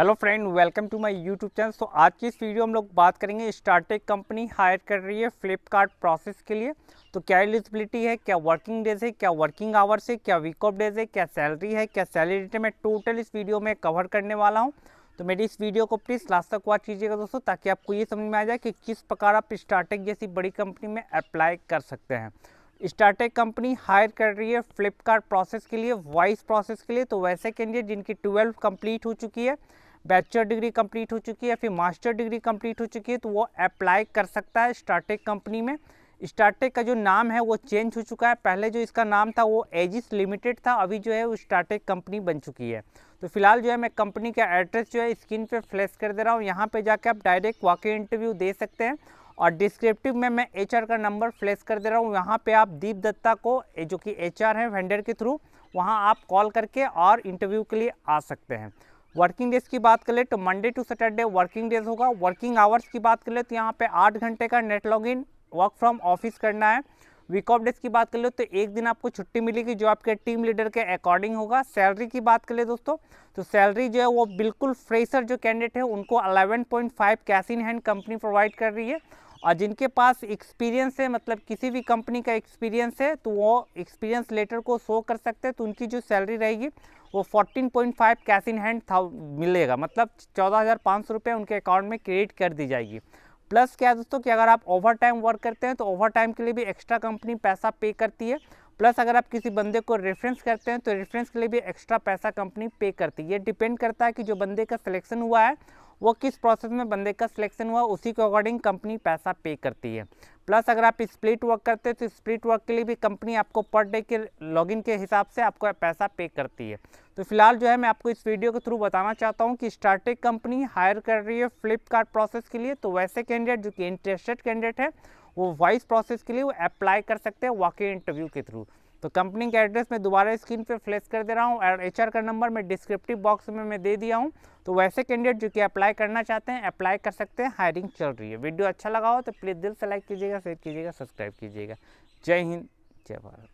hello friend welcome to my YouTube channel तो आज की इस वीडियो हम लोग बात करेंगे स्टार्टेक कंपनी हायर कर रही है फ्लिपकार्ट प्रोसेस के लिए तो क्या एलिजिबिलिटी है क्या वर्किंग डेज है क्या वर्किंग आवर्स है क्या वीक ऑफ डेज है क्या सैलरी है क्या सैलरी मैं टोटल इस वीडियो में कवर करने वाला हूँ तो मेरी इस वीडियो को प्लीज़ लास्ट तक वॉच कीजिएगा दोस्तों ताकि आपको ये समझ में आ जाए कि किस प्रकार आप स्टार्टेक जैसी बड़ी कंपनी में अप्लाई कर सकते हैं स्टार्टेक कंपनी हायर कर रही है फ्लिपकार्ट प्रोसेस के लिए वाइस प्रोसेस के लिए तो वैसे कैंडिडेट जिनकी ट्वेल्व कंप्लीट हो चुकी है बैचलर डिग्री कंप्लीट हो चुकी है फिर मास्टर डिग्री कंप्लीट हो चुकी है तो वो अप्लाई कर सकता है स्टार्टेक कंपनी में स्टार्टेक का जो नाम है वो चेंज हो चुका है पहले जो इसका नाम था वो एजिस लिमिटेड था अभी जो है वो स्टार्टेक कंपनी बन चुकी है तो फिलहाल जो है मैं कंपनी का एड्रेस जो है स्क्रीन पर फ्लैश कर दे रहा हूँ यहाँ पर जाके आप डायरेक्ट वाकई इंटरव्यू दे सकते हैं और डिस्क्रिप्टिव में मैं एच का नंबर फ्लैश कर दे रहा हूँ यहाँ पर आप दीप दत्ता को जो कि एच है वेंडर के थ्रू वहाँ आप कॉल करके और इंटरव्यू के लिए आ सकते हैं वर्किंग डेज की बात कर ले तो Monday to Saturday working days होगा वर्किंग आवर्स की बात कर ले तो यहाँ पे आठ घंटे का net log in work from office करना है वीक ऑफ डेज की बात कर ले तो एक दिन आपको छुट्टी मिलेगी जो आपके टीम लीडर के अकॉर्डिंग होगा सैलरी की बात कर ले दोस्तों तो सैलरी जो है वो बिल्कुल फ्रेशर जो कैंडिडेट है उनको eleven point cash in hand company provide कर रही है और जिनके पास एक्सपीरियंस है मतलब किसी भी कंपनी का एक्सपीरियंस है तो वो एक्सपीरियंस लेटर को शो कर सकते हैं तो उनकी जो सैलरी रहेगी वो 14.5 कैश इन हैंड था मिलेगा मतलब चौदह हज़ार उनके अकाउंट में क्रेडिट कर दी जाएगी प्लस क्या दोस्तों कि अगर आप ओवर टाइम वर्क करते हैं तो ओवर टाइम के लिए भी एक्स्ट्रा कंपनी पैसा पे करती है प्लस अगर आप किसी बंदे को रेफरेंस करते हैं तो रेफरेंस के लिए भी एक्स्ट्रा पैसा कंपनी पे करती है ये डिपेंड करता है कि जो बंदे का सिलेक्शन हुआ है वो किस प्रोसेस में बंदे का सिलेक्शन हुआ उसी के अकॉर्डिंग कंपनी पैसा पे करती है प्लस अगर आप स्प्लिट वर्क करते हैं तो स्प्लिट वर्क के लिए भी कंपनी आपको पर डे के लॉगिन के हिसाब से आपको पैसा पे करती है तो फिलहाल जो है मैं आपको इस वीडियो के थ्रू बताना चाहता हूँ कि स्टार्टेक कंपनी हायर कर रही है फ्लिपकार्ट प्रोसेस के लिए तो वैसे कैंडिडेट जो कि इंटरेस्टेड कैंडिडेट है वो वॉइस प्रोसेस के लिए वो अप्लाई कर सकते हैं वाकई इंटरव्यू के थ्रू तो कंपनी के एड्रेस मैं दोबारा स्क्रीन पे फ्लैश कर दे रहा हूँ और एच का नंबर मैं डिस्क्रिप्टिव बॉक्स में मैं दे दिया हूँ तो वैसे कैंडिडेट जो कि अप्लाई करना चाहते हैं अप्लाई कर सकते हैं हायरिंग चल रही है वीडियो अच्छा लगा हो तो प्लीज़ दिल से लाइक कीजिएगा शेयर कीजिएगा सब्सक्राइब कीजिएगा जय हिंद जय भारत